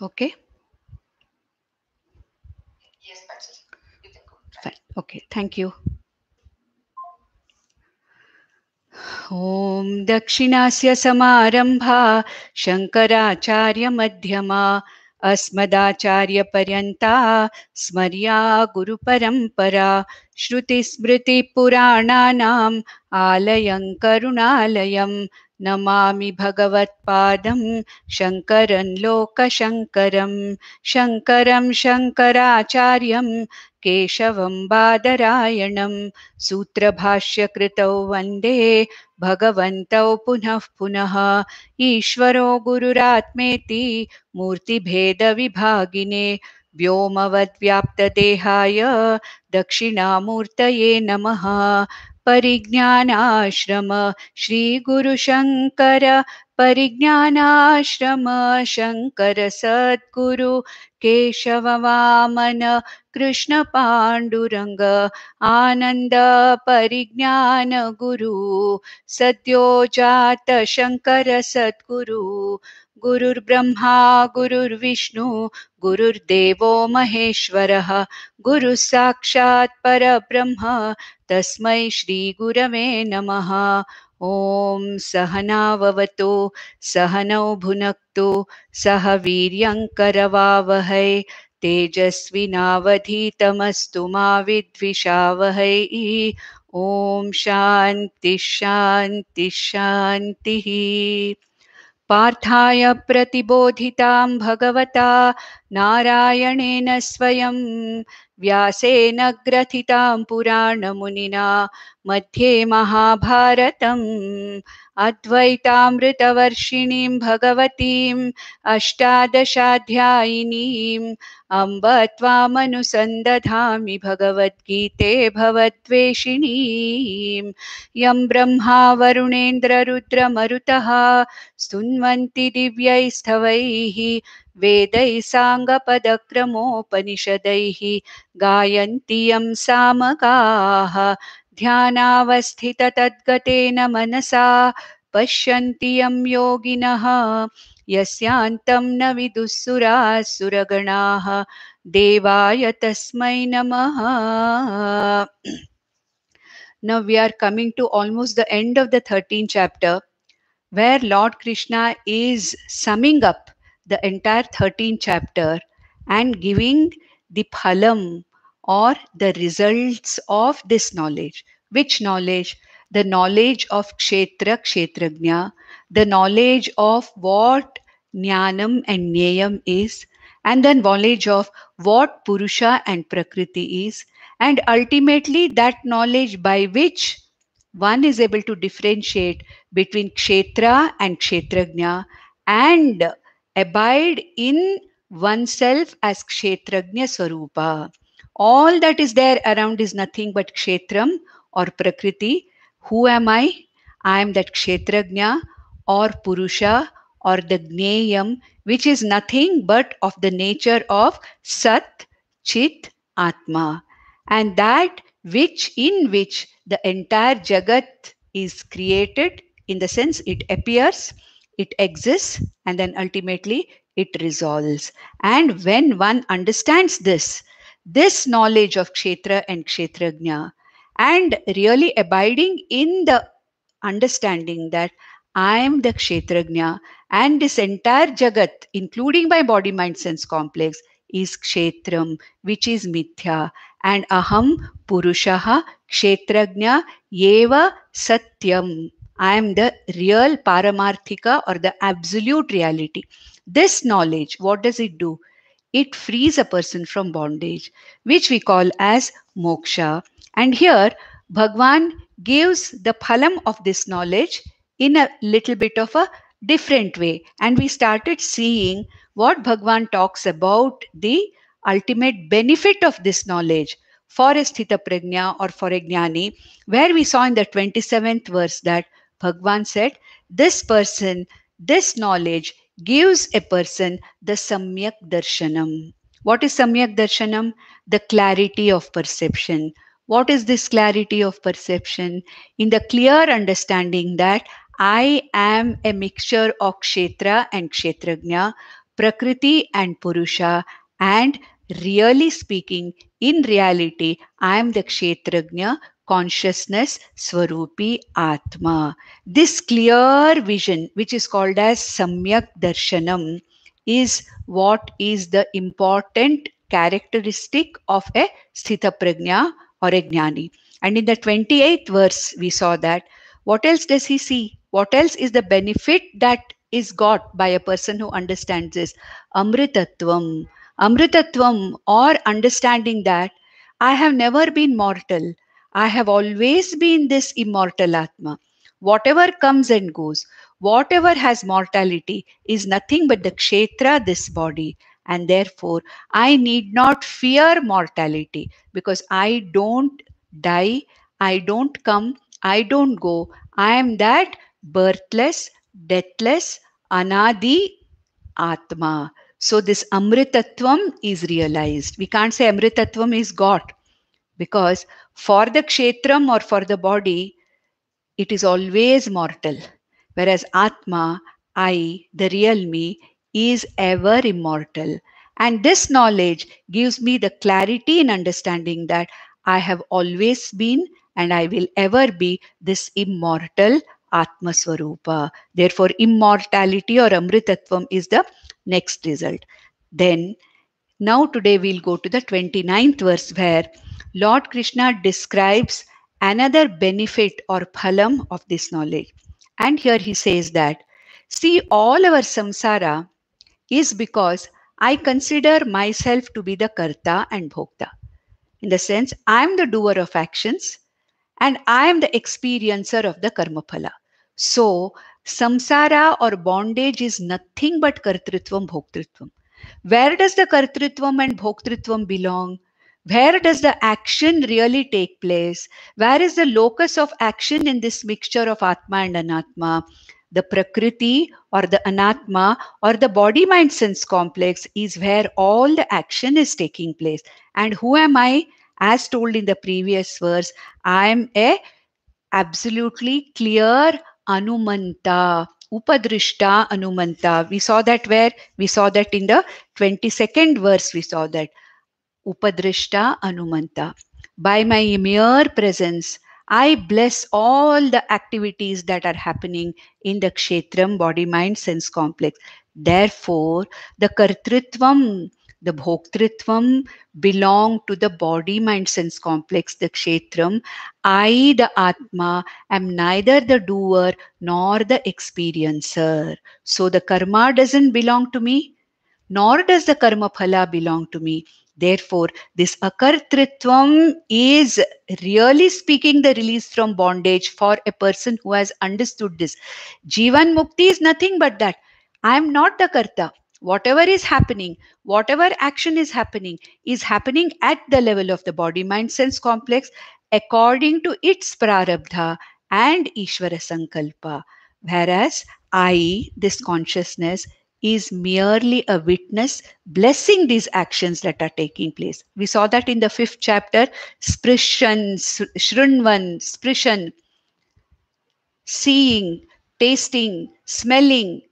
Okay? Yes, Bachelor. You can go. Try. Fine. Okay. Thank you. ॐ दक्षिणास्य समारम्भा शङ्कराचार्यमध्यमा अस्मदाचार्यपर्यन्ता स्मर्या गुरुपरम्परा श्रुतिस्मृतिपुराणानाम् आलयं करुणालयम् नमामि भगवत्पादं शङ्करं लोकशङ्करं शङ्करं शङ्कराचार्यं केशवं बादरायणं सूत्रभाष्यकृतौ वन्दे भगवन्तौ पुनः पुनः ईश्वरो गुरुरात्मेति मूर्तिभेदविभागिने व्योमवद्व्याप्तदेहाय दक्षिणामूर्तये नमः परिज्ञानाश्रम शंकर परिज्ञानाश्रम शंकर सद्गुरु केशववामन कृष्णपाण्डुरङ्ग आनन्द परिज्ञानगुरु सद्यो जात शंकर सद्गुरु गुरुर्ब्रह्मा गुरुर्विष्णु गुरुर्देव गुरुर्देवो महेश्वरः गुरुः साक्षात् परब्रह्म तस्मै श्रीगुरवे नमः ॐ सहनाववतु सहनौ भुनक्तु सह वीर्यङ्करवावहै तेजस्विनावधीतमस्तु मा विद्विषावहै ॐ शांति शांति शान्तिः पार्थाय प्रतिबोधितां भगवता नारायणेन स्वयं व्यासेन ग्रथितां पुराणमुनिना मध्ये महाभारतम् अद्वैतामृतवर्षिणीं भगवतीम् अष्टादशाध्यायिनीम् अम्ब त्वामनुसन्दधामि भगवद्गीते भवद्वेषिणीं यं ब्रह्मा वरुणेन्द्ररुद्रमरुतः स्तुन्वन्ति दिव्यैस्तवैः वेदैः साङ्गपदक्रमोपनिषदैः गायन्ति यं सामकाः ध्यानावस्थिततद्गतेन मनसा पश्यन्ति यं योगिनः यस्यान्तं न विदुःसुरासुरगणाः देवाय तस्मै नमः Now we are coming to almost the end of the 13th chapter where Lord Krishna is summing up the entire 13th chapter and giving the phalam or the results of this knowledge. Which knowledge? The knowledge of kshetra, kshetragnya, the knowledge of what jnanam and nyayam is, and then knowledge of what purusha and prakriti is, and ultimately that knowledge by which one is able to differentiate between kshetra and kshetragnya and abide in oneself as kshetrajna swarupa all that is there around is nothing but kshetram or prakriti who am i i am that kshetrajna or purusha or the gneyam which is nothing but of the nature of sat chit atma and that which in which the entire jagat is created in the sense it appears it exists and then ultimately it resolves. And when one understands this, this knowledge of Kshetra and Kshetrajna, and really abiding in the understanding that I am the Kshetrajna and this entire Jagat, including my body, mind, sense complex, is Kshetram, which is Mithya. And Aham Purushaha Kshetrajna Yeva Satyam. I am the real paramarthika or the absolute reality. This knowledge, what does it do? It frees a person from bondage, which we call as moksha. And here, Bhagwan gives the phalam of this knowledge in a little bit of a different way. And we started seeing what Bhagwan talks about the ultimate benefit of this knowledge for a sthita prajna or for a jnani, where we saw in the 27th verse that Bhagwan said, This person, this knowledge gives a person the Samyak Darshanam. What is Samyak Darshanam? The clarity of perception. What is this clarity of perception? In the clear understanding that I am a mixture of Kshetra and Kshetrajna, Prakriti and Purusha, and really speaking, in reality, I am the Kshetrajna consciousness, Swarupi Atma. This clear vision, which is called as Samyak Darshanam, is what is the important characteristic of a Sthita Prajna or a Jnani. And in the 28th verse, we saw that. What else does he see? What else is the benefit that is got by a person who understands this? Amritatvam. Amritatvam, or understanding that I have never been mortal. I have always been this immortal Atma. Whatever comes and goes, whatever has mortality is nothing but the kshetra, this body. And therefore, I need not fear mortality because I don't die, I don't come, I don't go. I am that birthless, deathless, anadi atma. So this Amritatvam is realized. We can't say Amritatvam is God because for the kshetram or for the body, it is always mortal, whereas Atma, I, the real me, is ever immortal. And this knowledge gives me the clarity in understanding that I have always been and I will ever be this immortal Atma Swarupa. Therefore, immortality or Amritatvam is the next result. Then, now today we'll go to the 29th verse where Lord Krishna describes another benefit or phalam of this knowledge. And here he says that, see, all our samsara is because I consider myself to be the karta and bhokta. In the sense, I am the doer of actions and I am the experiencer of the karma phala. So, samsara or bondage is nothing but kartritvam bhoktritvam. Where does the kartritvam and bhoktritvam belong? Where does the action really take place? Where is the locus of action in this mixture of Atma and Anatma? The Prakriti or the Anatma or the body mind sense complex is where all the action is taking place. And who am I? As told in the previous verse, I am a absolutely clear Anumanta. Upadrishta Anumanta. We saw that where? We saw that in the 22nd verse, we saw that. Upadrishta Anumanta. By my mere presence, I bless all the activities that are happening in the kshetram, body, mind, sense complex. Therefore, the kartritvam, the bhoktritvam belong to the body, mind, sense complex, the kshetram. I, the Atma, am neither the doer nor the experiencer. So the karma doesn't belong to me, nor does the karma phala belong to me. Therefore, this akartritvam is really speaking the release from bondage for a person who has understood this. Jivan Mukti is nothing but that. I am not the karta. Whatever is happening, whatever action is happening, is happening at the level of the body mind sense complex according to its prarabdha and Ishvara Sankalpa. Whereas I, this consciousness, is merely a witness blessing these actions that are taking place. We saw that in the fifth chapter, Sprishan, Shrunvan, Sprishan, seeing, tasting, smelling.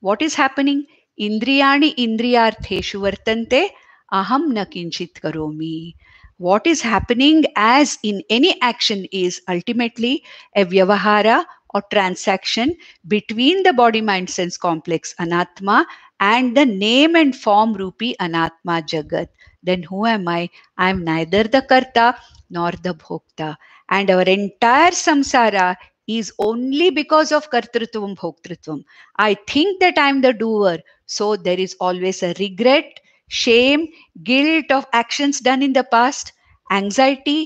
What is happening? Indriyani indriyartheshu vartante aham nakinchit karomi. What is happening as in any action is ultimately a vyavahara or transaction between the body mind sense complex anatma and the name and form rupee anatma jagat then who am i i am neither the karta nor the bhokta and our entire samsara is only because of kartrutvam bhoktritvam i think that i am the doer so there is always a regret shame guilt of actions done in the past anxiety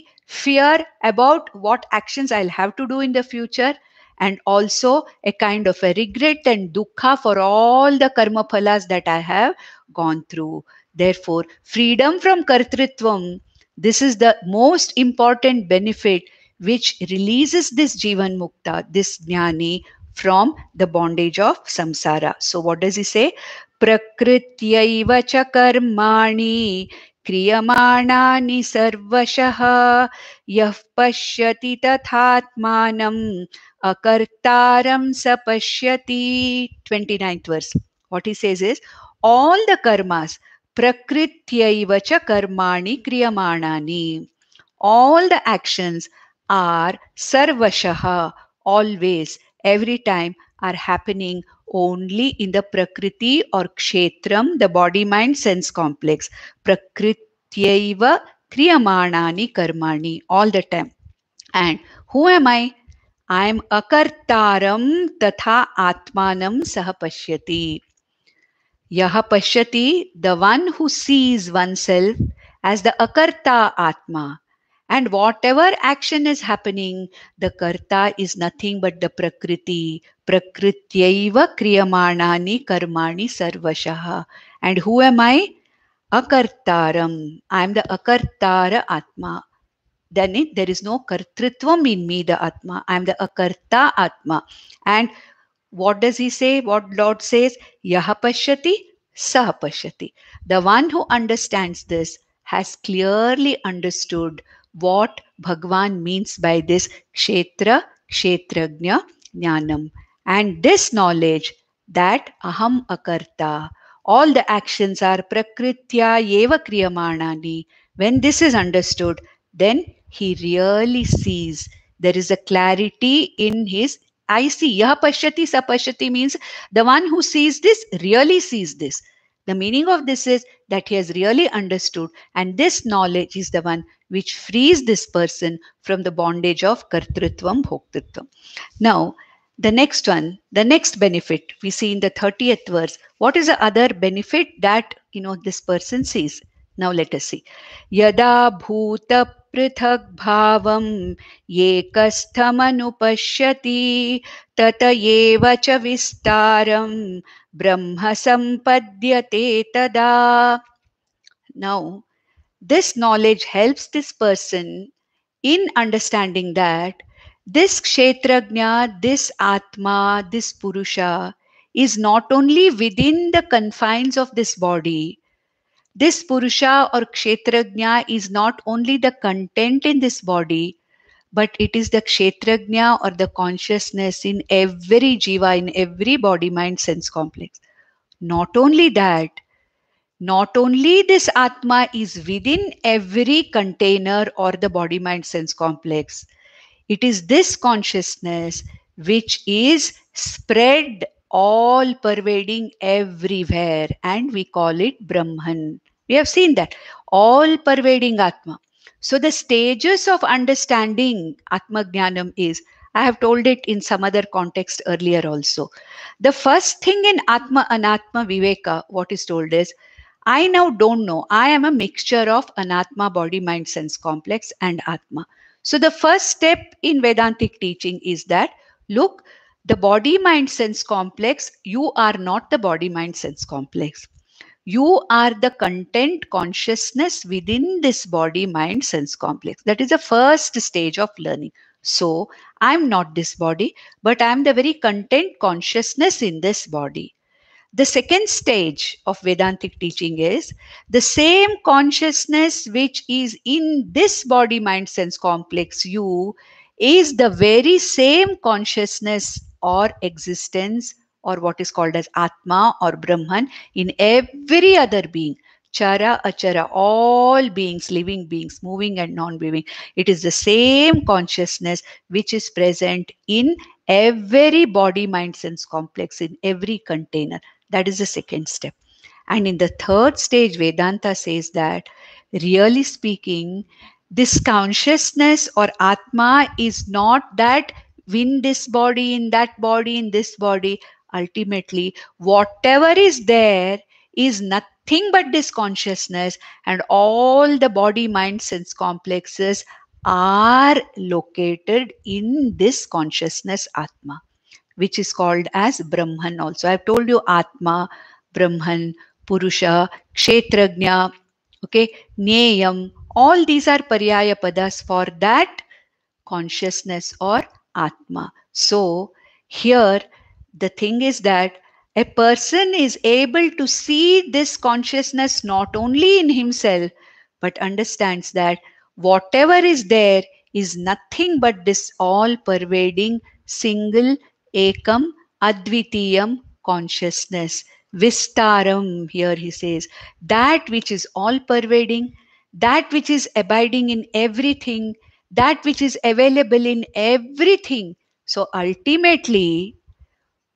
fear about what actions i'll have to do in the future and also a kind of a regret and dukkha for all the karma phalas that I have gone through. Therefore, freedom from kartritvam, this is the most important benefit which releases this Jivan Mukta, this jnani, from the bondage of samsara. So, what does he say? Prakrityaiva cha karmani क्रियमाणानि सर्वशः यः पश्यति तथात्मानम् Akartaram sapashyati. 29th verse. What he says is, all the karmas, prakrityaivacha karmani kriyamanani. All the actions are sarvashaha, always, every time, are happening only in the prakriti or kshetram, the body mind sense complex. Prakrityaiva kriyamanani karmani, all the time. And who am I? ऐं अकर्तारं तथा आत्मानं सः पश्यति यः पश्यति the one who sees oneself as the अकर्ता आत्मा And whatever action is happening, the karta is nothing but the prakriti. Prakrityaiva kriyamanani karmani sarvashaha. And who am I? Akartaram. I am the akartara atma. then it, there is no kartritvam in me, the Atma. I am the akarta Atma. And what does he say? What Lord says? Yaha pashyati, saha The one who understands this has clearly understood what Bhagwan means by this kshetra, kshetrajna, jnanam. And this knowledge that aham akarta, all the actions are prakritya eva kriyamanani. When this is understood, then he really sees. There is a clarity in his I see. Yah pashyati sapashyati means the one who sees this really sees this. The meaning of this is that he has really understood, and this knowledge is the one which frees this person from the bondage of kartritvam bhoktritvam. Now, the next one, the next benefit we see in the 30th verse. What is the other benefit that you know this person sees? Now let us see. Yada bhuta पृथक् भाव एकस्थमनुपश्यति तत ब्रह्म सम्पद्यते now this knowledge helps this person in understanding that this क्षेत्रज्ञ this आत्मा this is not not only within the confines of this body This Purusha or Kshetrajna is not only the content in this body, but it is the Kshetrajna or the consciousness in every jiva, in every body, mind, sense complex. Not only that, not only this Atma is within every container or the body, mind, sense complex, it is this consciousness which is spread all pervading everywhere and we call it Brahman. We have seen that all pervading Atma. So the stages of understanding Atma Jnanam is I have told it in some other context earlier also. The first thing in Atma Anatma Viveka, what is told is, I now don't know. I am a mixture of Anatma, body, mind, sense complex, and Atma. So the first step in Vedantic teaching is that look, the body mind sense complex, you are not the body mind sense complex. You are the content consciousness within this body mind sense complex. That is the first stage of learning. So I'm not this body, but I'm the very content consciousness in this body. The second stage of Vedantic teaching is the same consciousness which is in this body mind sense complex you is the very same consciousness or existence or what is called as Atma or Brahman in every other being. Chara, Achara, all beings, living beings, moving and non moving. It is the same consciousness which is present in every body, mind, sense complex, in every container. That is the second step. And in the third stage, Vedanta says that, really speaking, this consciousness or Atma is not that win this body in that body in this body ultimately whatever is there is nothing but this consciousness and all the body mind sense complexes are located in this consciousness atma which is called as brahman also i've told you atma brahman purusha kshetrajna okay neyam all these are paryaya padas for that consciousness or Atma. So, here the thing is that a person is able to see this consciousness not only in himself, but understands that whatever is there is nothing but this all pervading single ekam advitiyam consciousness. Vistaram, here he says, that which is all pervading, that which is abiding in everything that which is available in everything. So ultimately,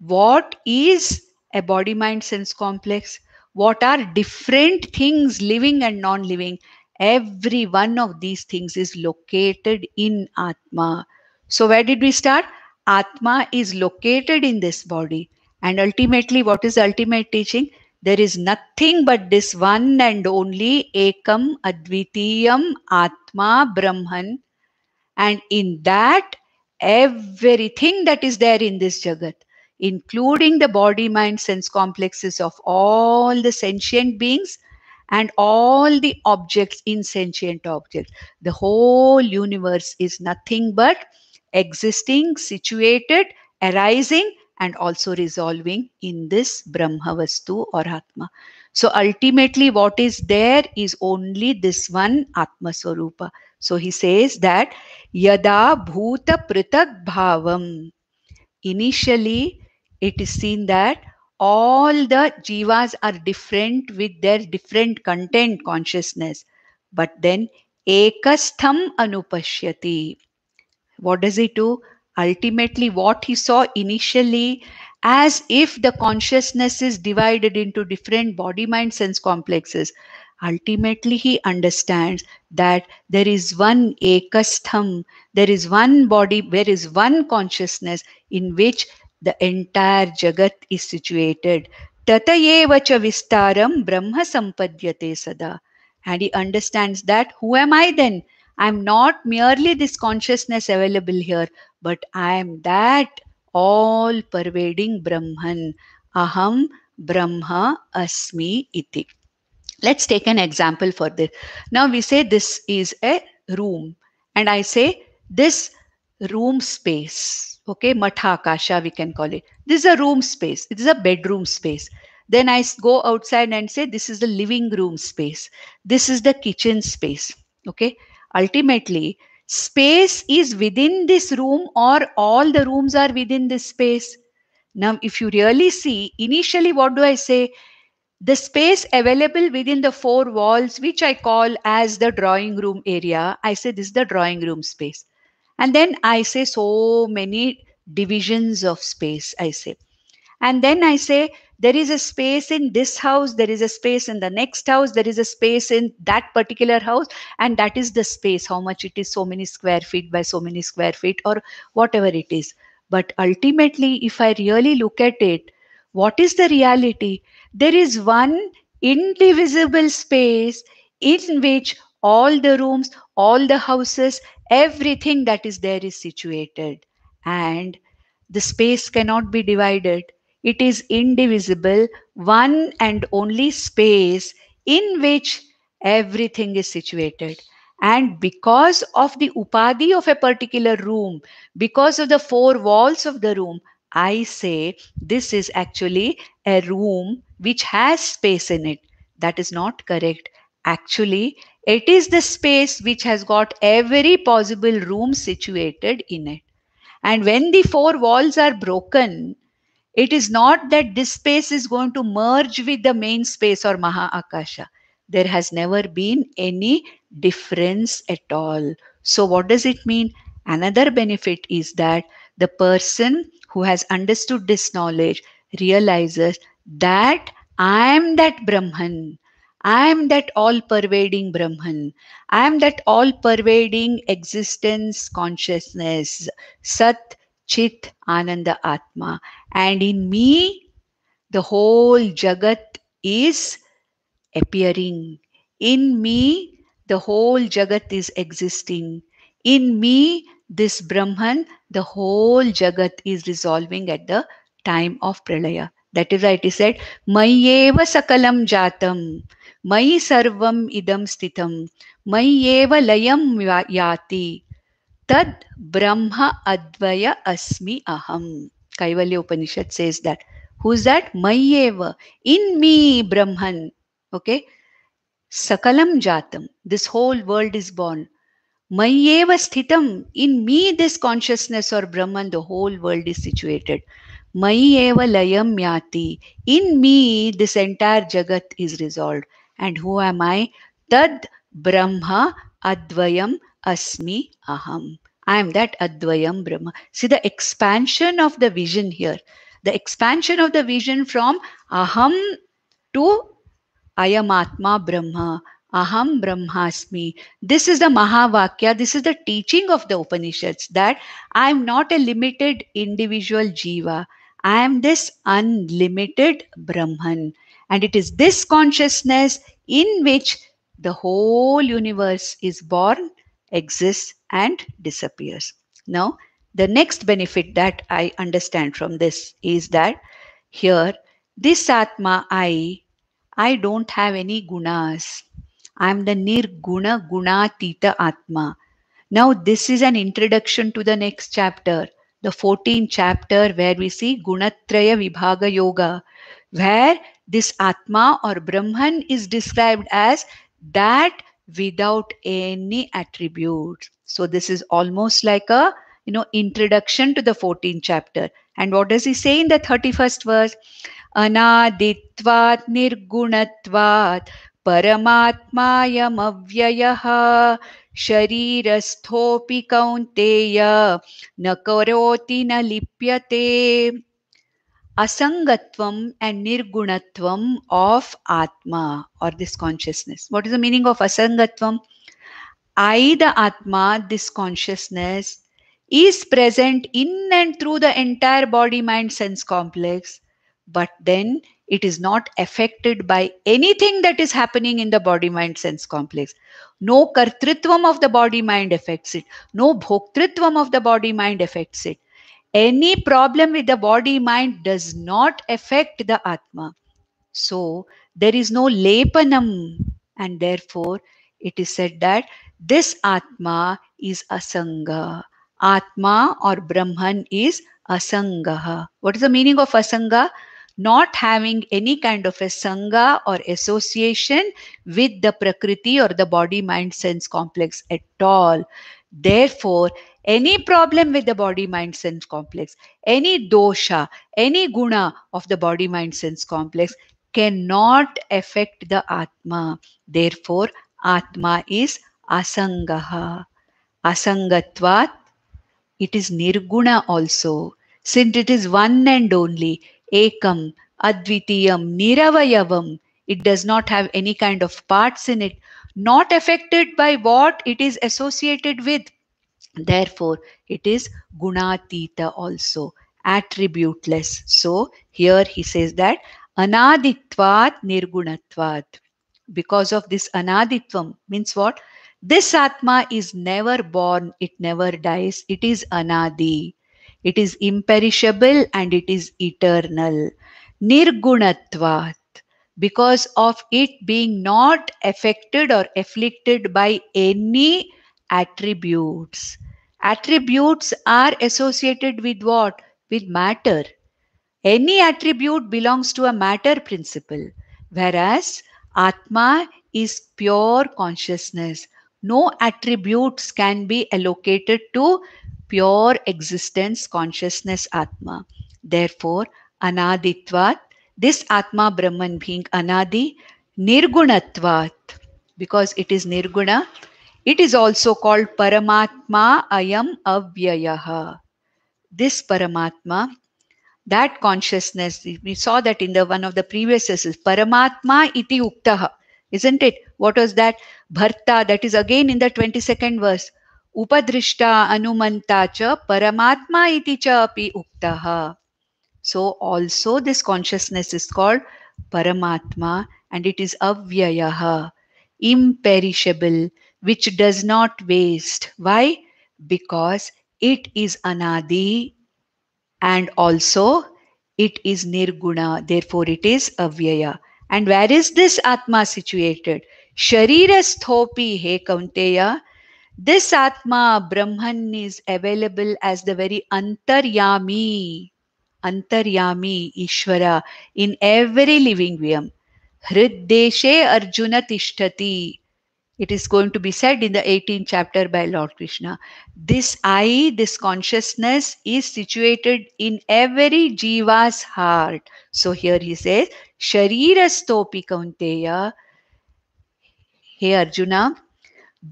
what is a body mind sense complex? What are different things, living and non living? Every one of these things is located in Atma. So, where did we start? Atma is located in this body. And ultimately, what is the ultimate teaching? There is nothing but this one and only Ekam Advitiyam Atma Brahman and in that, everything that is there in this Jagat, including the body, mind, sense complexes of all the sentient beings and all the objects in sentient objects. The whole universe is nothing but existing, situated, arising, and also resolving in this Brahmavastu or Atma. So ultimately, what is there is only this one Atma Swarupa. So he says that yada bhuta pritag bhavam. Initially, it is seen that all the jivas are different with their different content consciousness. But then ekastham anupashyati. What does he do? Ultimately, what he saw initially as if the consciousness is divided into different body mind sense complexes ultimately he understands that there is one ekastham, there is one body, there is one consciousness in which the entire Jagat is situated. Tatayeva cha vistaram brahma sampadyate sada. And he understands that who am I then? I'm not merely this consciousness available here, but I am that all pervading Brahman. Aham Brahma Asmi Iti. Let's take an example for this. Now we say this is a room and I say this room space, okay, Matha Akasha we can call it. This is a room space. It is a bedroom space. Then I go outside and say this is the living room space. This is the kitchen space, okay. Ultimately, space is within this room or all the rooms are within this space. Now, if you really see, initially what do I say? the space available within the four walls, which I call as the drawing room area, I say this is the drawing room space. And then I say so many divisions of space, I say. And then I say there is a space in this house, there is a space in the next house, there is a space in that particular house, and that is the space, how much it is, so many square feet by so many square feet, or whatever it is. But ultimately, if I really look at it, what is the reality? There is one indivisible space in which all the rooms, all the houses, everything that is there is situated. And the space cannot be divided. It is indivisible, one and only space in which everything is situated. And because of the upadi of a particular room, because of the four walls of the room, I say this is actually a room which has space in it. That is not correct. Actually, it is the space which has got every possible room situated in it. And when the four walls are broken, it is not that this space is going to merge with the main space or Maha Akasha. There has never been any difference at all. So, what does it mean? Another benefit is that the person who has understood this knowledge realizes that I am that Brahman. I am that all pervading Brahman. I am that all pervading existence consciousness, Sat, Chit, Ananda, Atma. And in me, the whole Jagat is appearing. In me, the whole Jagat is existing. In me, this Brahman, the whole Jagat is resolving at the time of Pralaya. That is why it is said, Mayeva Sakalam Jatam, Mai Sarvam Idam Stitam, Mayeva Layam Yati, Tad Brahma Advaya Asmi Aham. Kaivalya Upanishad says that. Who's that? Mayeva. In me, Brahman. Okay. Sakalam Jatam. This whole world is born. Mayeva sthitam. In me, this consciousness or Brahman, the whole world is situated. Mayeva layam yati. In me, this entire jagat is resolved. And who am I? Tad Brahma Advayam Asmi Aham. I am that Advayam Brahma. See the expansion of the vision here. The expansion of the vision from Aham to I am Atma Brahma Aham Brahmasmi. This is the Mahavakya. This is the teaching of the Upanishads that I am not a limited individual jiva. I am this unlimited Brahman. And it is this consciousness in which the whole universe is born, exists, and disappears. Now, the next benefit that I understand from this is that here, this Atma I, I don't have any gunas. I'm the Nirguna Gunatita Atma. Now, this is an introduction to the next chapter, the 14th chapter, where we see Gunatraya Vibhaga Yoga, where this Atma or Brahman is described as that without any attributes. So, this is almost like a you know introduction to the 14th chapter. And what does he say in the 31st verse? Anaditvat nirgunatvat. परमात्मायमव्ययः शरीरस्थोऽपि कौन्तेय न करोति न लिप्यते असङ्गत्वम् and निर्गुणत्वम् of आत्मा are this consciousness what is the meaning of असङ्गत्वम् ऐ द आत्मा this consciousness is present in and through the entire body mind sense complex but then it is not affected by anything that is happening in the body mind sense complex no kartritvam of the body mind affects it no bhoktritvam of the body mind affects it any problem with the body mind does not affect the atma so there is no lepanam and therefore it is said that this atma is asanga atma or brahman is asanga. what is the meaning of asanga not having any kind of a sangha or association with the prakriti or the body mind sense complex at all. Therefore, any problem with the body mind sense complex, any dosha, any guna of the body mind sense complex cannot affect the Atma. Therefore, Atma is asangaha. Asangatvat, it is nirguna also. Since it is one and only, ekam, advitiyam, niravayavam It does not have any kind of parts in it, not affected by what it is associated with. Therefore, it is gunatita also, attributeless. So, here he says that anaditvat nirgunatvat. Because of this anaditvam means what? This Atma is never born, it never dies, it is anadi. It is imperishable and it is eternal. Nirgunatvat, because of it being not affected or afflicted by any attributes. Attributes are associated with what? With matter. Any attribute belongs to a matter principle, whereas Atma is pure consciousness. No attributes can be allocated to pure existence consciousness Atma. Therefore, Anaditvat, this Atma Brahman being Anadi, Nirgunatvat, because it is Nirguna, it is also called Paramatma Ayam Avyayaha. This Paramatma, that consciousness, we saw that in the one of the previous verses. Paramatma Iti Uktaha, isn't it? What was that? Bharta, that is again in the 22nd verse upadrishta anumanta paramatma iti cha api uktaha. So also this consciousness is called paramatma and it is avyayaha, imperishable, which does not waste. Why? Because it is anadi and also it is nirguna. Therefore it is avyaya. And where is this atma situated? Sharirasthopi he kunteya. This Atma, Brahman, is available as the very Antaryami, Antaryami Ishvara in every living being. Hriddeshe Arjuna Tishtati. It is going to be said in the 18th chapter by Lord Krishna. This I, this consciousness, is situated in every jiva's heart. So here he says, Sharirastopi Kaunteya. Hey Arjuna,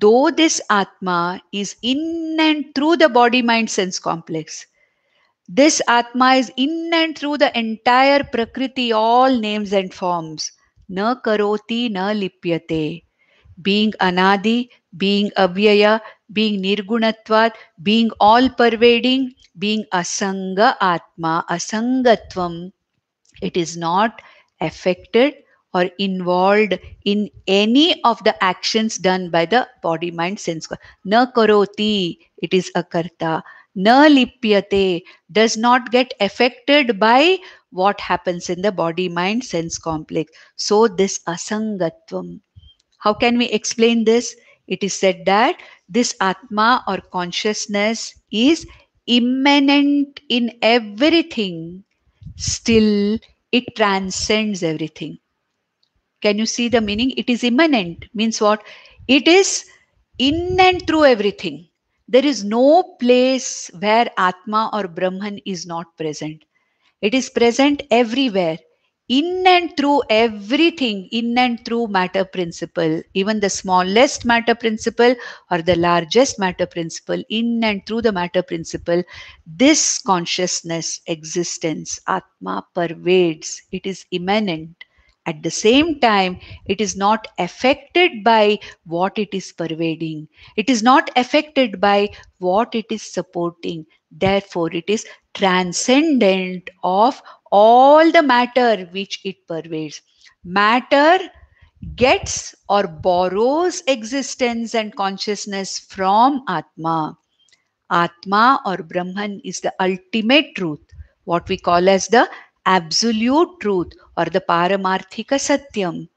though this Atma is in and through the body mind sense complex, this Atma is in and through the entire Prakriti, all names and forms. Na karoti na lipyate. Being anadi, being avyaya, being nirgunatvat, being all pervading, being asanga atma, asangatvam. It is not affected or involved in any of the actions done by the body mind sense na karoti it is a karta na lipyate does not get affected by what happens in the body mind sense complex so this asangatvam how can we explain this it is said that this atma or consciousness is immanent in everything still it transcends everything can you see the meaning? It is immanent, means what? It is in and through everything. There is no place where Atma or Brahman is not present. It is present everywhere, in and through everything, in and through matter principle, even the smallest matter principle or the largest matter principle, in and through the matter principle, this consciousness existence, Atma pervades, it is immanent. At the same time, it is not affected by what it is pervading. It is not affected by what it is supporting. Therefore, it is transcendent of all the matter which it pervades. Matter gets or borrows existence and consciousness from Atma. Atma or Brahman is the ultimate truth, what we call as the absolute truth or the Paramarthika Satyam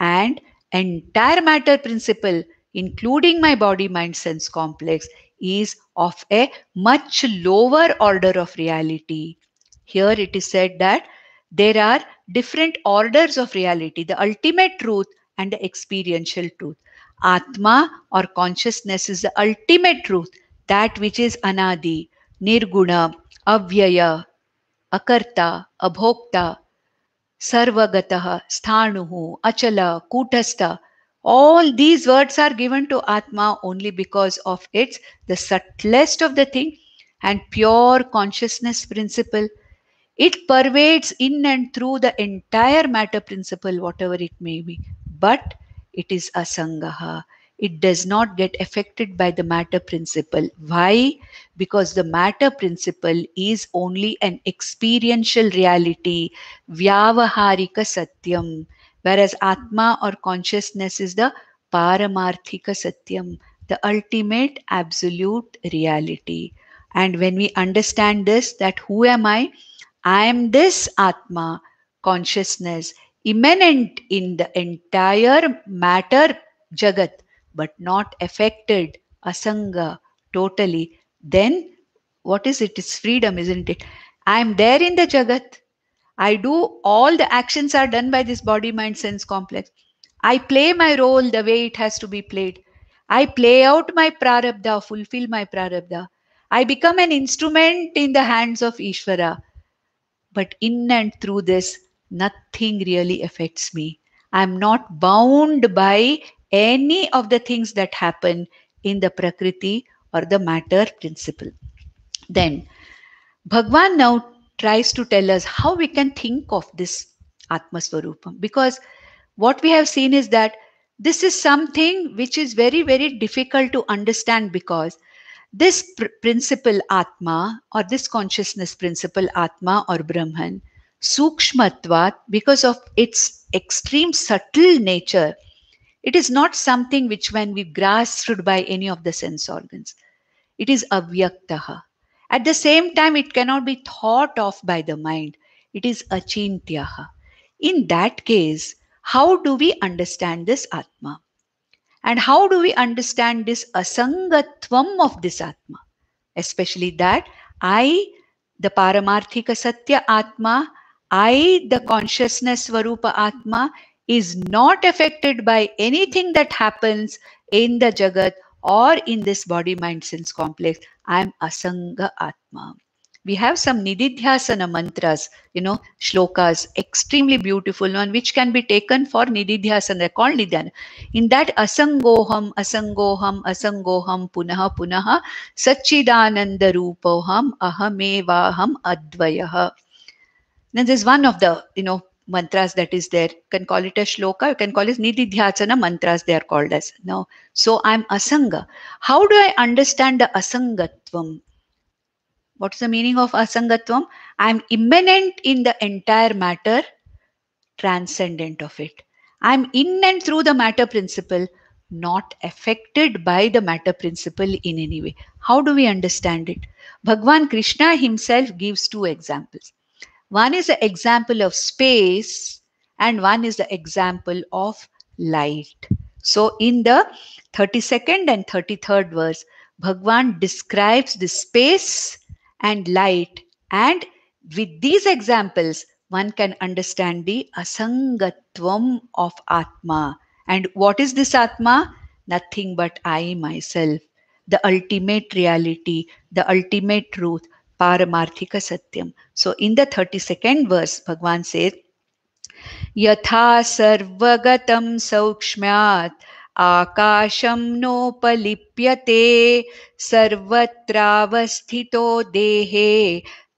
and entire matter principle including my body mind sense complex is of a much lower order of reality here it is said that there are different orders of reality the ultimate truth and the experiential truth atma or consciousness is the ultimate truth that which is anadi nirguna avyaya ಅಕರ್ತ ಅಭೋಕ್ತ sarvagataha sthanuhu achala kutastha all these words are given to atma only because of its the subtlest of the thing and pure consciousness principle it pervades in and through the entire matter principle whatever it may be but it is asangaha it does not get affected by the matter principle. Why? Because the matter principle is only an experiential reality, vyavaharika satyam, whereas atma or consciousness is the paramarthika satyam, the ultimate absolute reality. And when we understand this, that who am I? I am this atma, consciousness, immanent in the entire matter, jagat but not affected, asanga, totally, then what is it? It's freedom, isn't it? I am there in the Jagat. I do all the actions are done by this body, mind, sense complex. I play my role the way it has to be played. I play out my prarabdha, fulfill my prarabdha. I become an instrument in the hands of Ishvara. But in and through this, nothing really affects me. I'm not bound by any of the things that happen in the Prakriti or the matter principle. Then Bhagwan now tries to tell us how we can think of this Atmaswarupam because what we have seen is that this is something which is very, very difficult to understand because this pr- principle Atma or this consciousness principle Atma or Brahman, Sukshmatvat, because of its extreme subtle nature, it is not something which when we grasped by any of the sense organs. It is avyaktaha. At the same time, it cannot be thought of by the mind. It is achintyaha. In that case, how do we understand this Atma? And how do we understand this asangatvam of this Atma? Especially that I, the Paramarthika Satya Atma, I, the consciousness varupa Atma, is not affected by anything that happens in the Jagat or in this body mind sense complex. I am Asanga Atma. We have some Nididhyasana mantras, you know, shlokas, extremely beautiful one, which can be taken for Nididhyasana, called Nidhyana. In that Asangoham, Asangoham, Asangoham, Punaha, Punaha, Satchidananda Rupoham, Ahamevaham, Advayaha. Then there's one of the, you know, mantras that is there. You can call it a shloka, you can call it nidhi mantras, they are called as. Now, so I'm asanga. How do I understand the asangatvam? What's the meaning of asangatvam? I'm immanent in the entire matter, transcendent of it. I'm in and through the matter principle, not affected by the matter principle in any way. How do we understand it? Bhagwan Krishna himself gives two examples. One is the example of space and one is the example of light. So in the 32nd and 33rd verse, Bhagwan describes the space and light. And with these examples, one can understand the asangatvam of Atma. And what is this Atma? Nothing but I myself, the ultimate reality, the ultimate truth, पारमार्थिक सत्यम so in the thirty second verse भगवान से यथा सर्वगतम सौक्ष्म्यात आकाशम नोपलिप्यते देहे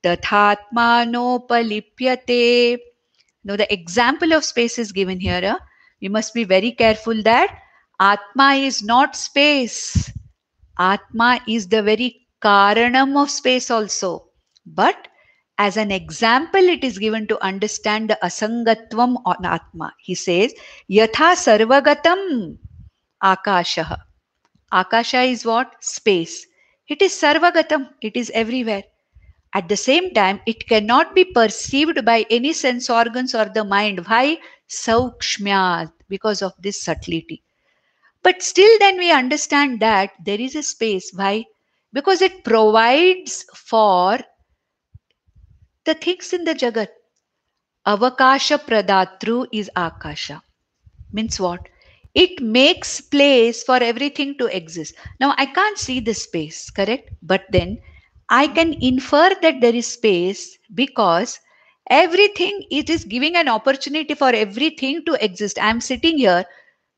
तथात्मा नोपलिप्यते now the example of space is given here you must be very careful that आत्मा इज नॉट स्पेस आत्मा is the very karanam of space also. But as an example, it is given to understand the asangatvam on atma. He says, yatha sarvagatam akashaha. Akasha is what? Space. It is sarvagatam. It is everywhere. At the same time, it cannot be perceived by any sense organs or the mind. Why? Saukshmyat. Because of this subtlety. But still, then we understand that there is a space. Why? because it provides for the things in the Jagat. Avakasha Pradatru is Akasha. Means what? It makes place for everything to exist. Now, I can't see the space, correct? But then I can infer that there is space because everything, it is giving an opportunity for everything to exist. I'm sitting here,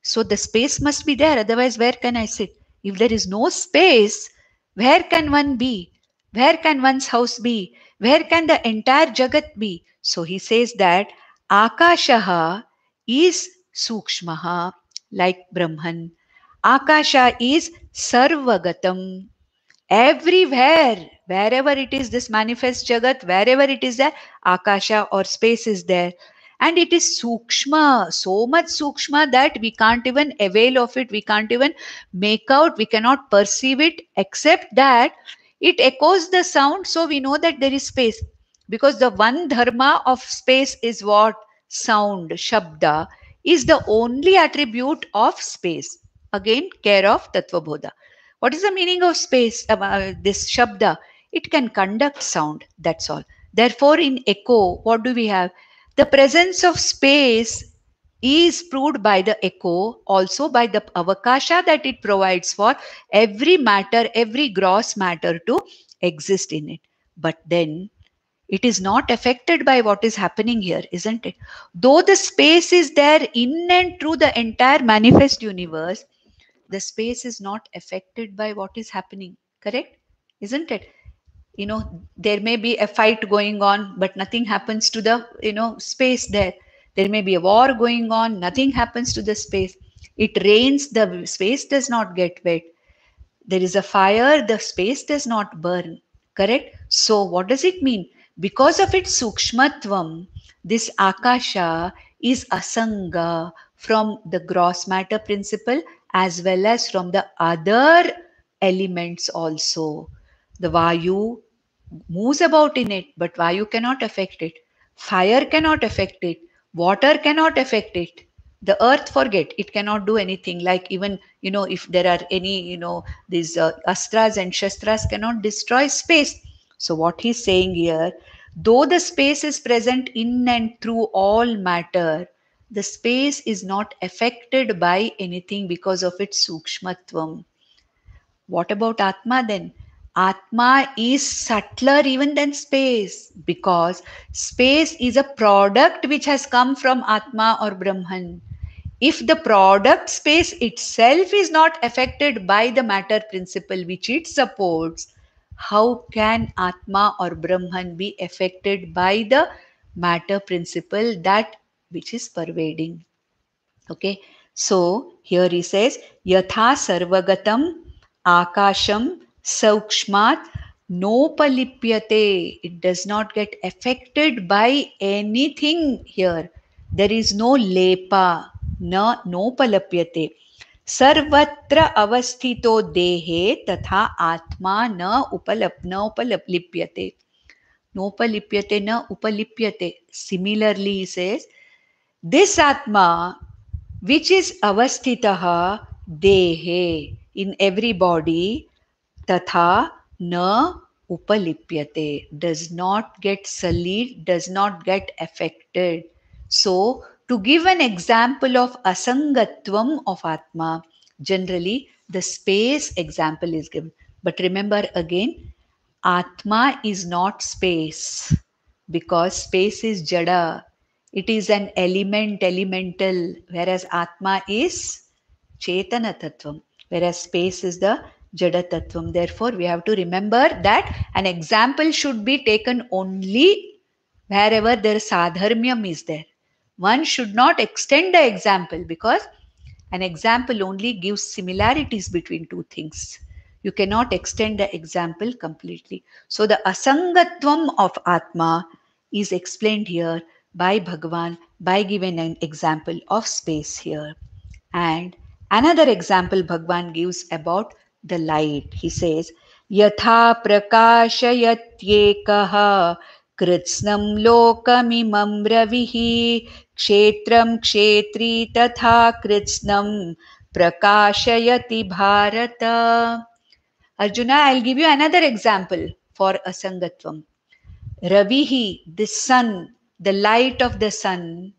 so the space must be there. Otherwise, where can I sit? If there is no space, where can one be? Where can one's house be? Where can the entire Jagat be? So he says that Akashaha is Sukshmaha, like Brahman. Akasha is Sarvagatam. Everywhere, wherever it is, this manifest Jagat, wherever it is there, Akasha or space is there and it is sukshma so much sukshma that we can't even avail of it we can't even make out we cannot perceive it except that it echoes the sound so we know that there is space because the one dharma of space is what sound shabda is the only attribute of space again care of tattvabodha what is the meaning of space uh, uh, this shabda it can conduct sound that's all therefore in echo what do we have the presence of space is proved by the echo, also by the avakasha that it provides for every matter, every gross matter to exist in it. But then it is not affected by what is happening here, isn't it? Though the space is there in and through the entire manifest universe, the space is not affected by what is happening, correct? Isn't it? you know there may be a fight going on but nothing happens to the you know space there there may be a war going on nothing happens to the space it rains the space does not get wet there is a fire the space does not burn correct so what does it mean because of its sukshmatvam this akasha is asanga from the gross matter principle as well as from the other elements also the vayu moves about in it, but Vayu cannot affect it. Fire cannot affect it. Water cannot affect it. The earth, forget, it cannot do anything. Like even, you know, if there are any, you know, these uh, astras and shastras cannot destroy space. So what he's saying here, though the space is present in and through all matter, the space is not affected by anything because of its sukshmatvam. What about Atma then? Atma is subtler even than space because space is a product which has come from Atma or Brahman. If the product space itself is not affected by the matter principle which it supports, how can Atma or Brahman be affected by the matter principle that which is pervading? Okay, so here he says, Yatha Sarvagatam Akasham Saukshmat no palipyate. It does not get affected by anything here. There is no lepa. Na no palipyate. Sarvatra avastito dehe tatha atma na upalapna upalipyate. No palipyate na upalipyate. Similarly, he says, this atma which is avastita dehe in every body तथा न उपलिप्यते does not get sullied does not get affected so to give an example of असंगत्व of आत्मा generally the space example is give but remember again आत्मा is not space because space is जड़ा it is an element elemental whereas आत्मा is चेतन तत्व whereas space is the Jada Therefore, we have to remember that an example should be taken only wherever their sadharmyam is there. One should not extend the example because an example only gives similarities between two things. You cannot extend the example completely. So the asangatvam of Atma is explained here by Bhagavan by giving an example of space here. And another example Bhagavan gives about the light. He says, Yatha prakashayatyekaha कृत्स्नं लोकमिमं रविः क्षेत्रं क्षेत्री तथा prakasha prakashayati bharata arjuna i'll give you another example for asangatvam ravihi the sun the light of the sun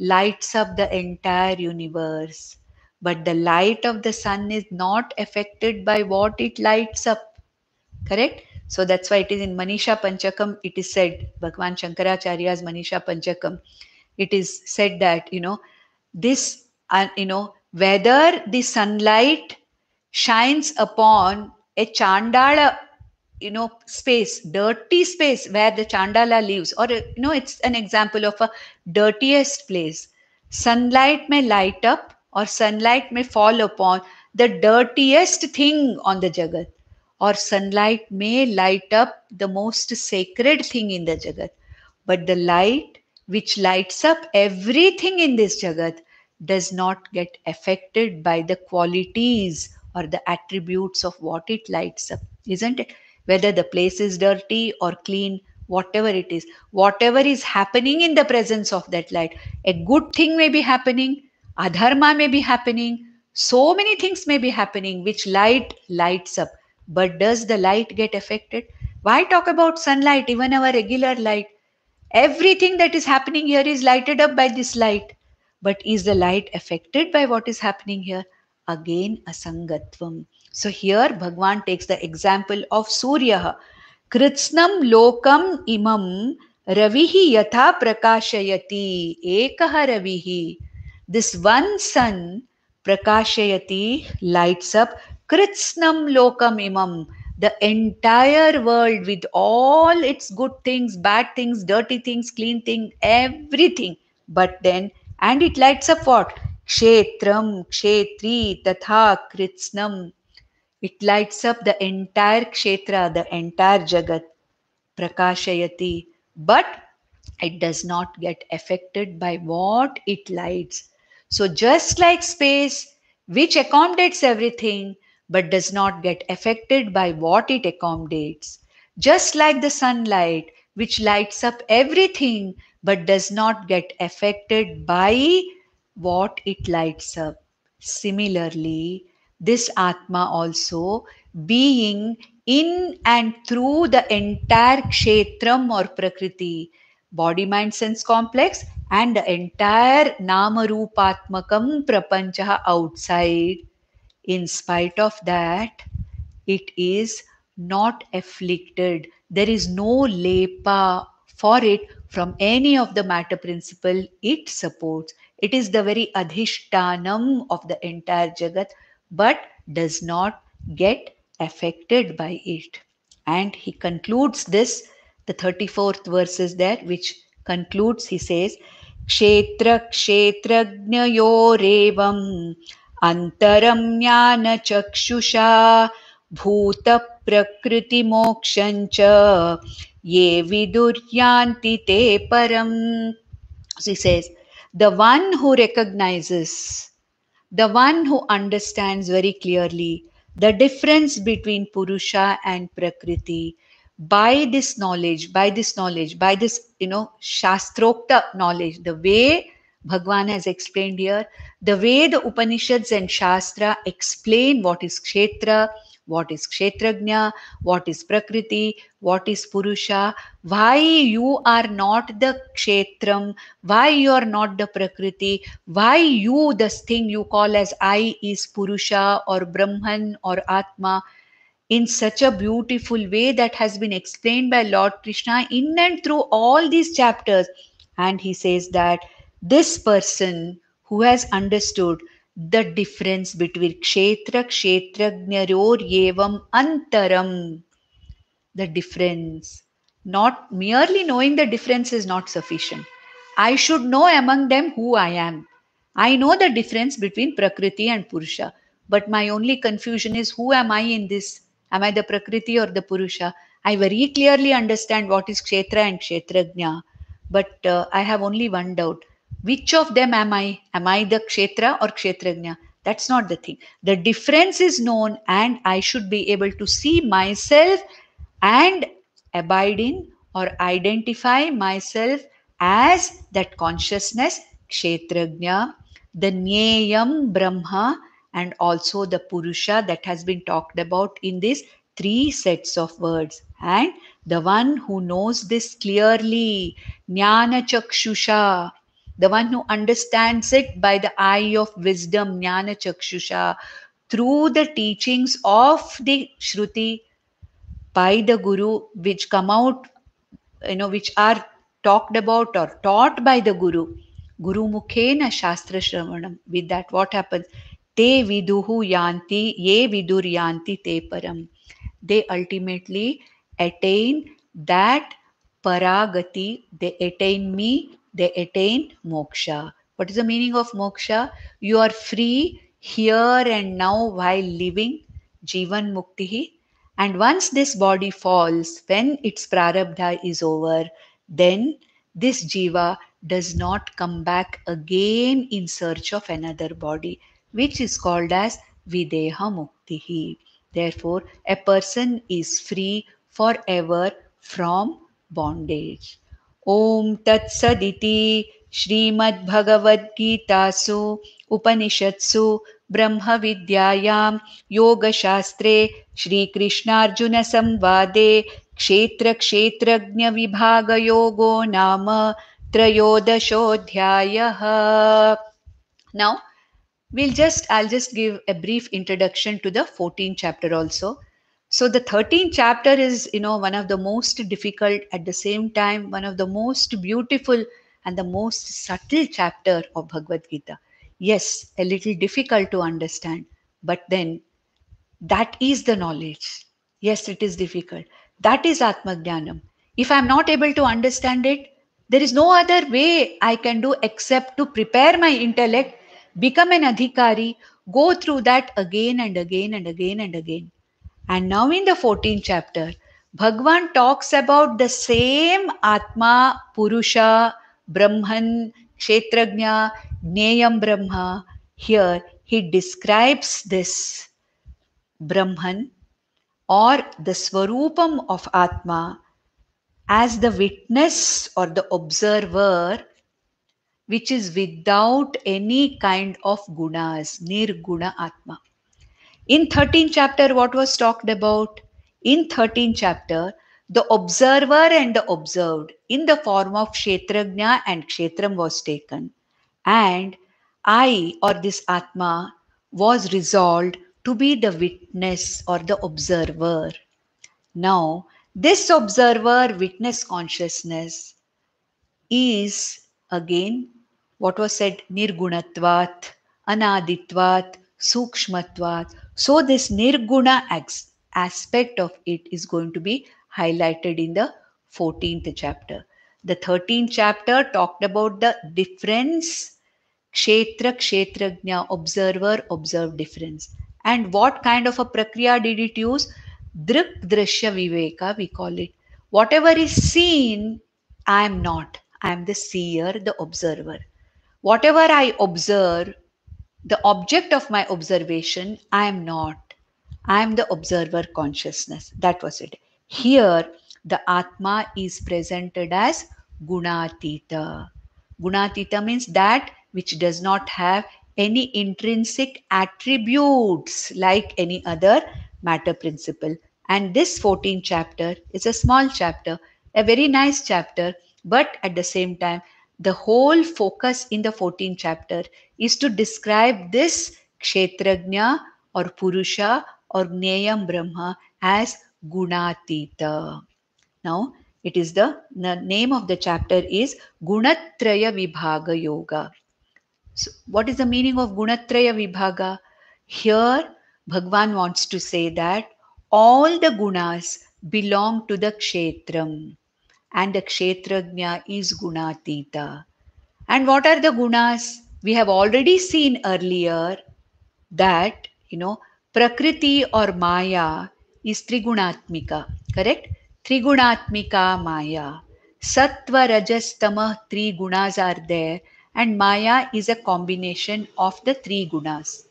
lights up the entire universe but the light of the sun is not affected by what it lights up. Correct? So that's why it is in Manisha Panchakam, it is said, Bhagwan Shankaracharya's Manisha Panchakam, it is said that, you know, this, uh, you know, whether the sunlight shines upon a chandala, you know, space, dirty space where the chandala lives, or, you know, it's an example of a dirtiest place. Sunlight may light up or sunlight may fall upon the dirtiest thing on the Jagat, or sunlight may light up the most sacred thing in the Jagat. But the light which lights up everything in this Jagat does not get affected by the qualities or the attributes of what it lights up, isn't it? Whether the place is dirty or clean, whatever it is, whatever is happening in the presence of that light, a good thing may be happening, adharma may be happening so many things may be happening which light lights up but does the light get affected why talk about sunlight even our regular light everything that is happening here is lighted up by this light but is the light affected by what is happening here again asangatvam so here bhagwan takes the example of surya कृत्स्नं लोकम इमं रविः यथा प्रकाशयति एकः ravihi. This one sun, Prakashayati, lights up Kritsnam Lokam Imam, the entire world with all its good things, bad things, dirty things, clean things, everything. But then, and it lights up what? Kshetram, Kshetri, Tatha, Kritsnam. It lights up the entire Kshetra, the entire Jagat, Prakashayati. But it does not get affected by what it lights. So just like space, which accommodates everything but does not get affected by what it accommodates, just like the sunlight, which lights up everything but does not get affected by what it lights up. Similarly, this Atma also being in and through the entire kshetram or prakriti body mind sense complex and the entire Namarupatmakam Prapancha outside. In spite of that, it is not afflicted. There is no lepa for it from any of the matter principle it supports. It is the very adhishtanam of the entire Jagat, but does not get affected by it. And he concludes this the 34th verse is there, which concludes, he says, Kshetra Kshetrajna Yorevam Antaram Jnana Chakshusha भूतप्रकृतिमोक्षञ्च ये विदुर्यान्ति te परम् She says, the one who recognizes, the one who understands very clearly the difference between Purusha and Prakriti, by this knowledge, by this knowledge, by this, you know, Shastrokta knowledge, the way Bhagwan has explained here, the way the Upanishads and Shastra explain what is Kshetra, what is Kshetrajna, what is Prakriti, what is Purusha, why you are not the Kshetram, why you are not the Prakriti, why you, this thing you call as I is Purusha or Brahman or Atma, in such a beautiful way that has been explained by Lord Krishna in and through all these chapters. And he says that this person who has understood the difference between kshetra kshetragnaryor yevam antaram the difference not merely knowing the difference is not sufficient i should know among them who i am i know the difference between prakriti and purusha but my only confusion is who am i in this Am I the Prakriti or the Purusha? I very clearly understand what is Kshetra and Kshetrajna, but uh, I have only one doubt. Which of them am I? Am I the Kshetra or Kshetrajna? That's not the thing. The difference is known, and I should be able to see myself and abide in or identify myself as that consciousness, Kshetrajna, the Nyayam Brahma, and also the Purusha that has been talked about in these three sets of words. And the one who knows this clearly, Jnana Chakshusha, the one who understands it by the eye of wisdom, Jnana Chakshusha, through the teachings of the Shruti by the Guru, which come out, you know, which are talked about or taught by the Guru. Guru Mukhena Shastra Shravanam. With that, what happens? ते विदुहु यान्ति ये विदुर्यान्ति ते परम they ultimately attain that परागति they attain me they attain मोक्षा what is the meaning of मोक्षा you are free here and now while living जीवन मुक्ति ही and once this body falls when its प्रारब्ध इज ओवर देन दिस जीवा does not come back again in search of another body which is called as Videha Muktihi. Therefore, a person is free forever from bondage. Om Tat Saditi श्रीमद्भगवद्गीतासु उपनिषत्सु ब्रह्मविद्यायां योगशास्त्रे श्रीकृष्णार्जुनसंवादे क्षेत्रक्षेत्रज्ञविभागयोगो नाम त्रयोदशोऽध्यायः नौ we'll just i'll just give a brief introduction to the 14th chapter also so the 13th chapter is you know one of the most difficult at the same time one of the most beautiful and the most subtle chapter of bhagavad gita yes a little difficult to understand but then that is the knowledge yes it is difficult that is atmagyanam if i'm not able to understand it there is no other way i can do except to prepare my intellect become an adhikari, go through that again and again and again and again. And now in the 14th chapter, Bhagwan talks about the same Atma, Purusha, Brahman, Kshetrajna, Jneyam Brahma. Here he describes this Brahman or the Swarupam of Atma as the witness or the observer which is without any kind of gunas, nirguna atma. In 13th chapter, what was talked about? In 13th chapter, the observer and the observed in the form of Kshetrajna and Kshetram was taken. And I or this Atma was resolved to be the witness or the observer. Now, this observer witness consciousness is again what was said nirgunatvat, anaditvat, sukshmatvat. So this nirguna aspect of it is going to be highlighted in the 14th chapter. The 13th chapter talked about the difference kshetra kshetrajna observer observe difference. And what kind of a prakriya did it use? Drik drishya viveka we call it. Whatever is seen, I am not. I am the seer, the observer. Whatever I observe, the object of my observation, I am not. I am the observer consciousness. That was it. Here, the Atma is presented as Gunatita. Gunatita means that which does not have any intrinsic attributes like any other matter principle. And this 14th chapter is a small chapter, a very nice chapter, but at the same time, the whole focus in the 14th chapter is to describe this kshetrajna or purusha or gneyam brahma as gunatita now it is the, the name of the chapter is gunatraya vibhaga yoga so what is the meaning of gunatraya vibhaga here bhagwan wants to say that all the gunas belong to the kshetram and the Kshetrajna is Gunatita. And what are the gunas? We have already seen earlier that, you know, Prakriti or Maya is Trigunatmika, correct? Trigunatmika Maya. Sattva, Rajas, Tamah, three gunas are there and Maya is a combination of the three gunas.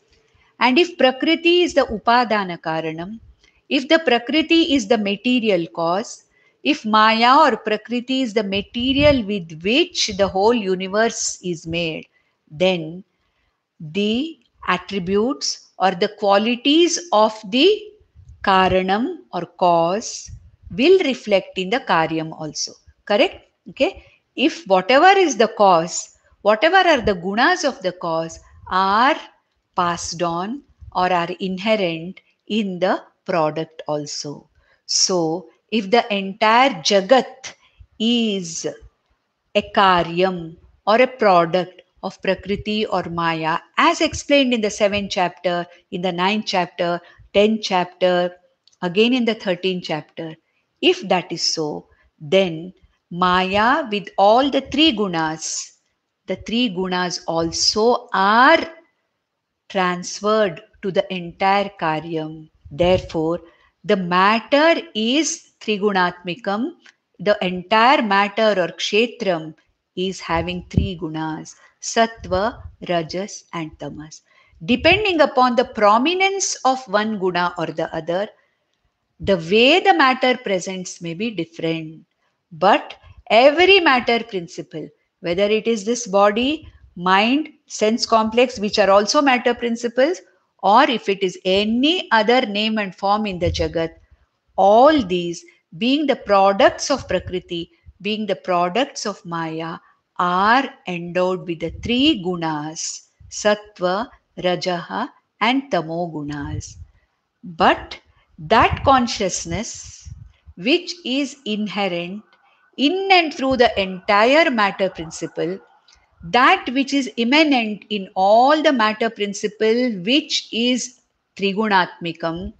And if Prakriti is the Upadana Karanam, if the Prakriti is the material cause, if Maya or Prakriti is the material with which the whole universe is made, then the attributes or the qualities of the Karanam or cause will reflect in the Karyam also. Correct? Okay. If whatever is the cause, whatever are the gunas of the cause are passed on or are inherent in the product also. So, if the entire Jagat is a karyam or a product of Prakriti or Maya, as explained in the seventh chapter, in the ninth chapter, tenth chapter, again in the thirteenth chapter. If that is so, then Maya with all the three gunas, the three gunas also are transferred to the entire karyam. Therefore, the matter is Trigunatmikam, the entire matter or kshetram is having three gunas sattva, rajas, and tamas. Depending upon the prominence of one guna or the other, the way the matter presents may be different. But every matter principle, whether it is this body, mind, sense complex, which are also matter principles, or if it is any other name and form in the Jagat, all these being the products of Prakriti, being the products of Maya, are endowed with the three gunas Sattva, Rajaha, and Tamo gunas. But that consciousness, which is inherent in and through the entire matter principle, that which is immanent in all the matter principle, which is Trigunatmikam,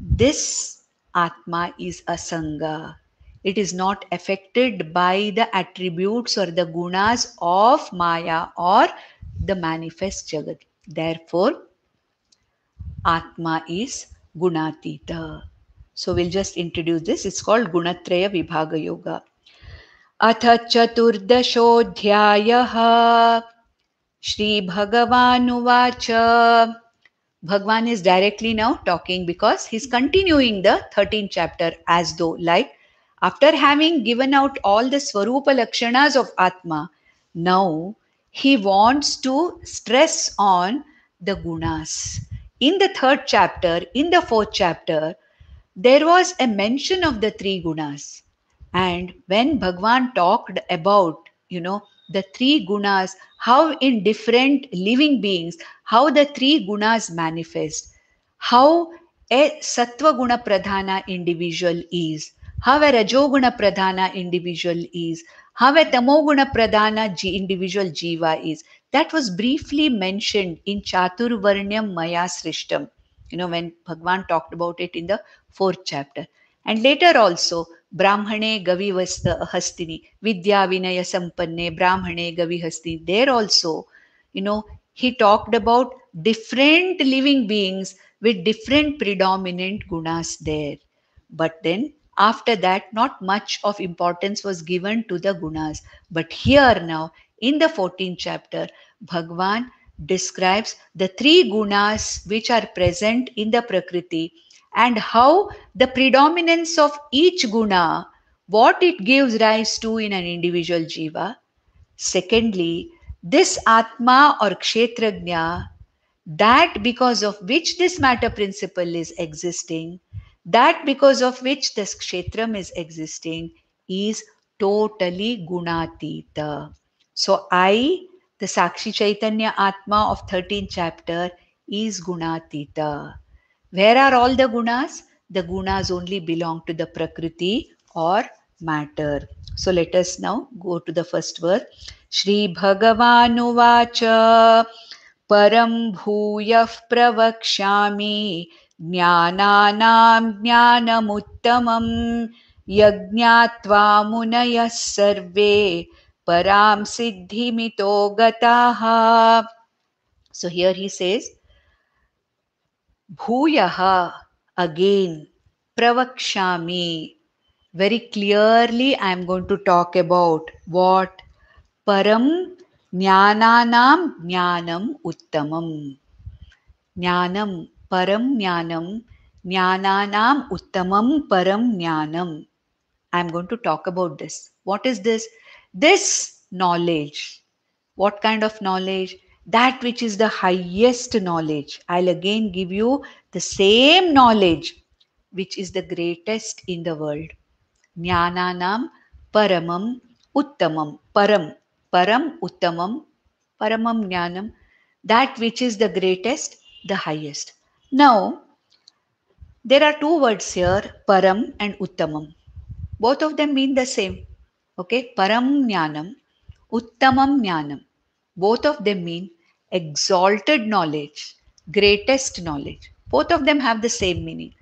this Atma is Asanga. It is not affected by the attributes or the gunas of Maya or the manifest Jagat. Therefore, Atma is Gunatita. So we'll just introduce this. It's called Gunatraya Vibhaga Yoga. अथ चतुर्दशोऽध्यायः श्रीभगवानुवाच Bhagwan is directly now talking because he's continuing the 13th chapter as though, like, after having given out all the Swarupa Lakshanas of Atma, now he wants to stress on the Gunas. In the third chapter, in the fourth chapter, there was a mention of the three Gunas. And when Bhagwan talked about, you know, the three gunas, how in different living beings, how the three gunas manifest, how a sattva guna pradhana individual is, how a rajoguna pradhana individual is, how a tamoguna pradhana individual jiva is. That was briefly mentioned in Chaturvarnyam Maya Srishtam, you know, when Bhagwan talked about it in the fourth chapter. And later also, Brahmane Gavi Gavivasta Hastini, Vidya Vinaya Sampanne, Brahmane Hastini. There also, you know, he talked about different living beings with different predominant gunas there. But then after that, not much of importance was given to the gunas. But here now, in the 14th chapter, Bhagwan describes the three gunas which are present in the Prakriti and how the predominance of each guna, what it gives rise to in an individual jiva. Secondly, this Atma or kshetragnya, that because of which this matter principle is existing, that because of which this Kshetram is existing, is totally Gunatita. So I, the Sakshi Chaitanya Atma of 13th chapter, is Gunatita. Where are all the gunas? The gunas only belong to the prakriti or matter. So let us now go to the first verse. Shri Bhagavan Param Bhuyah Pravakshami Jnananam Jnanamuttamam यज्ञात्वा मुनयः Sarve Param Siddhi गताः So here he says. Bhuyaha, again, Pravakshami. Very clearly, I am going to talk about what Param Jnananam Jnanam Uttamam. Jnanam, Param Jnanam, Jnananam Uttamam Param Jnanam. I am going to talk about this. What is this? This knowledge. What kind of knowledge? that which is the highest knowledge. I'll again give you the same knowledge which is the greatest in the world. Jnananam paramam uttamam. Param. Param uttamam. Paramam jnanam. That which is the greatest, the highest. Now, there are two words here, param and uttamam. Both of them mean the same. Okay, param jnanam, uttamam jnanam. Both of them mean exalted knowledge, greatest knowledge. Both of them have the same meaning.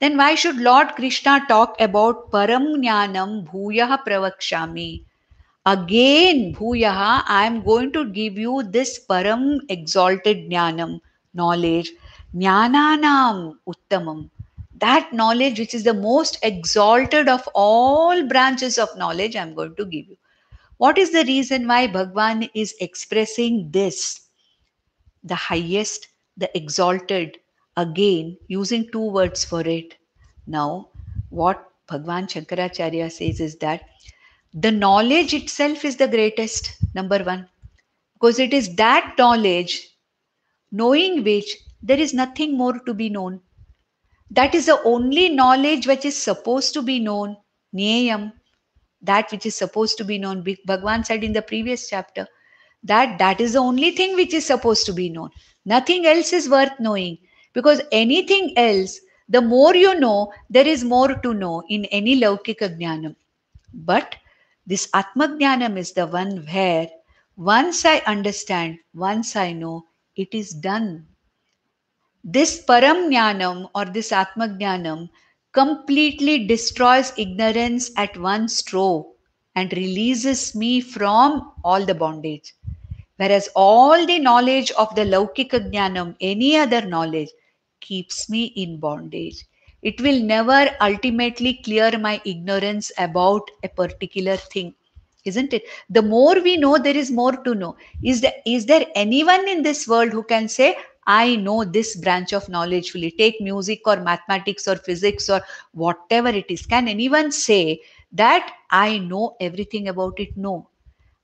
Then why should Lord Krishna talk about Param Jnanam Bhuyaha Pravakshami? Again, Bhuyaha, I am going to give you this Param exalted Jnanam knowledge. Jnananam Uttamam. That knowledge which is the most exalted of all branches of knowledge, I am going to give you. What is the reason why Bhagwan is expressing this? the highest, the exalted, again using two words for it. Now, what Bhagavan Shankaracharya says is that the knowledge itself is the greatest, number one, because it is that knowledge, knowing which there is nothing more to be known. That is the only knowledge which is supposed to be known, Niyam, that which is supposed to be known. Bhagavan said in the previous chapter, that that is the only thing which is supposed to be known nothing else is worth knowing because anything else the more you know there is more to know in any laukika jnanam but this atma is the one where once i understand once i know it is done this param jnanam or this atma completely destroys ignorance at one stroke and releases me from all the bondage. Whereas all the knowledge of the Laukika Jnanam, any other knowledge, keeps me in bondage. It will never ultimately clear my ignorance about a particular thing isn't it the more we know there is more to know is there is there anyone in this world who can say i know this branch of knowledge fully take music or mathematics or physics or whatever it is can anyone say that I know everything about it. No.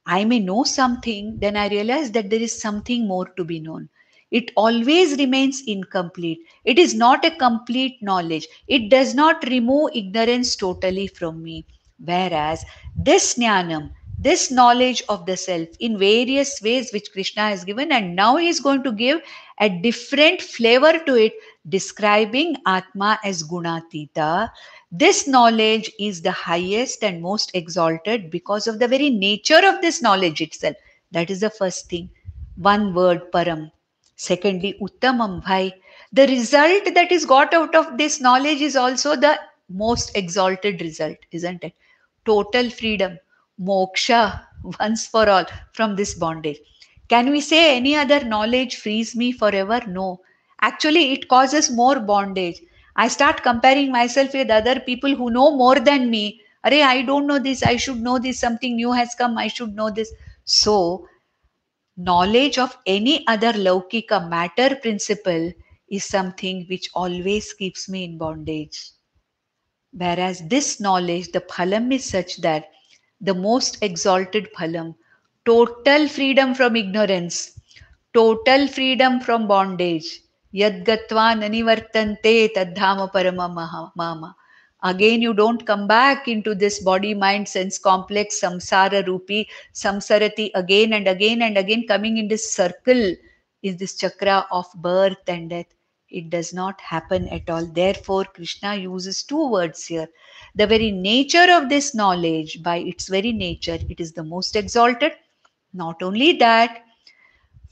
I may know something, then I realize that there is something more to be known. It always remains incomplete. It is not a complete knowledge. It does not remove ignorance totally from me. Whereas this jnanam, this knowledge of the self in various ways which Krishna has given, and now he is going to give a different flavor to it describing Atma as Gunatita. This knowledge is the highest and most exalted because of the very nature of this knowledge itself. That is the first thing. One word, Param. Secondly, Uttamam Bhai. The result that is got out of this knowledge is also the most exalted result, isn't it? Total freedom, moksha, once for all, from this bondage. Can we say any other knowledge frees me forever? No. Actually, it causes more bondage. I start comparing myself with other people who know more than me. Array, I don't know this. I should know this. Something new has come. I should know this. So, knowledge of any other Laukika matter principle is something which always keeps me in bondage. Whereas this knowledge, the phalam is such that the most exalted phalam, total freedom from ignorance, total freedom from bondage, Yadgatva nanivartante tadhama parama mahamama. Again, you don't come back into this body, mind, sense complex, samsara rupee, samsarati again and again and again, coming in this circle in this chakra of birth and death. It does not happen at all. Therefore, Krishna uses two words here. The very nature of this knowledge, by its very nature, it is the most exalted. Not only that,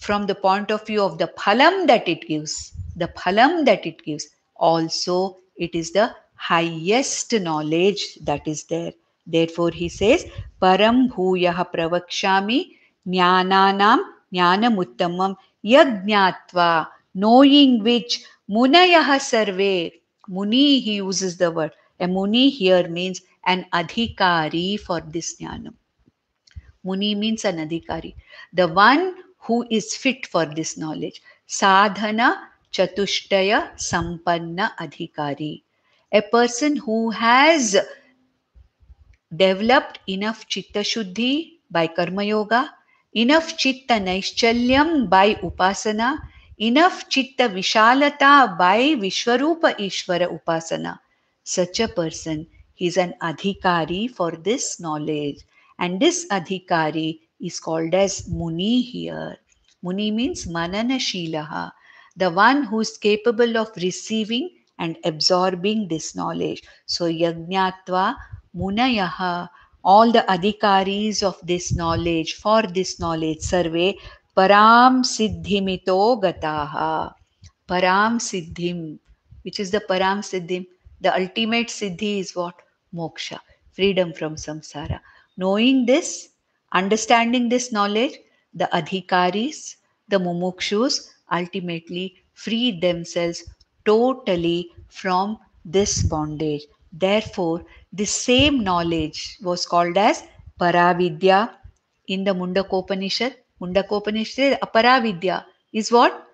from the point of view of the phalam that it gives, the phalam that it gives, also it is the highest knowledge that is there. Therefore, he says, Param bhuyaha pravakshami jnananam jnanamuttamam yajnatva, knowing which munayaha sarve. Muni, he uses the word. A muni here means an adhikari for this jnanam. Muni means an adhikari. The one who is fit for this knowledge. Sadhana Chatushtaya, Sampanna Adhikari. A person who has developed enough Chitta Shuddhi by Karma Yoga, enough Chitta naishchalyam by Upasana, enough Chitta Vishalata by Vishwarupa Ishvara Upasana. Such a person, is an Adhikari for this knowledge. And this Adhikari is called as Muni here. Muni means Mananashilaha, the one who is capable of receiving and absorbing this knowledge. So Yajnatva Munayaha, all the adhikaris of this knowledge, for this knowledge, survey, Param Siddhimito Gataha. Param Siddhim, which is the Param Siddhim. The ultimate Siddhi is what? Moksha, freedom from samsara. Knowing this, Understanding this knowledge, the adhikaris, the mumukshus, ultimately free themselves totally from this bondage. Therefore, the same knowledge was called as Paravidya in the Mundakopanishad. Mundakopanishad, Aparavidya is what?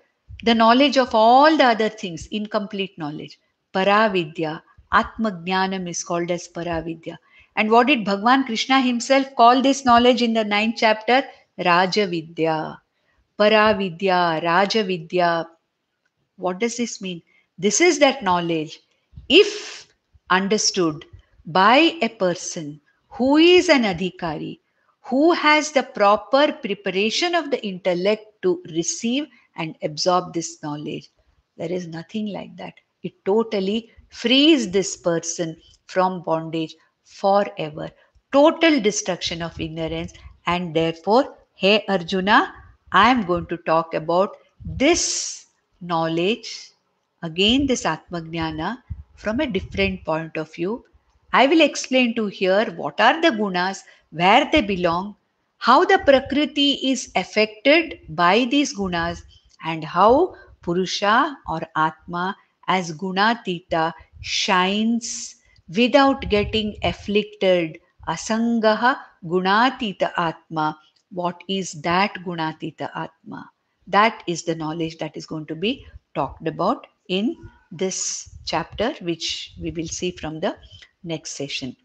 The knowledge of all the other things, incomplete knowledge. Paravidya, Atmagnanam is called as Paravidya. And what did Bhagwan Krishna himself call this knowledge in the ninth chapter? Rajavidya, Paravidya, Rajavidya. What does this mean? This is that knowledge. If understood by a person who is an adhikari, who has the proper preparation of the intellect to receive and absorb this knowledge. There is nothing like that. It totally frees this person from bondage, forever. Total destruction of ignorance. And therefore, hey Arjuna, I am going to talk about this knowledge, again this Atmagnana, from a different point of view. I will explain to here what are the gunas, where they belong, how the Prakriti is affected by these gunas, and how Purusha or Atma as Gunatita shines without getting afflicted. Asangaha Gunatita Atma. What is that Gunatita Atma? That is the knowledge that is going to be talked about in this chapter, which we will see from the next session.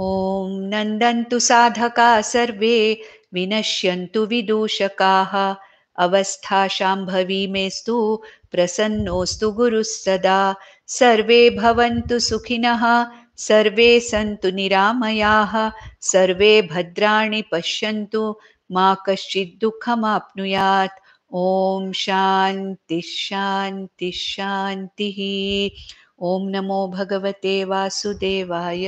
ॐ नन्दन्तु साधकाः सर्वे विनश्यन्तु विदूषकाः अवस्था शाम्भवी मेस्तु प्रसन्नोऽस्तु गुरुः सदा सर्वे भवन्तु सुखिनः सर्वे सन्तु निरामयाः सर्वे भद्राणि पश्यन्तु मा कश्चिद्दुःखमाप्नुयात् ॐ शान्तिः ॐ नमो भगवते वासुदेवाय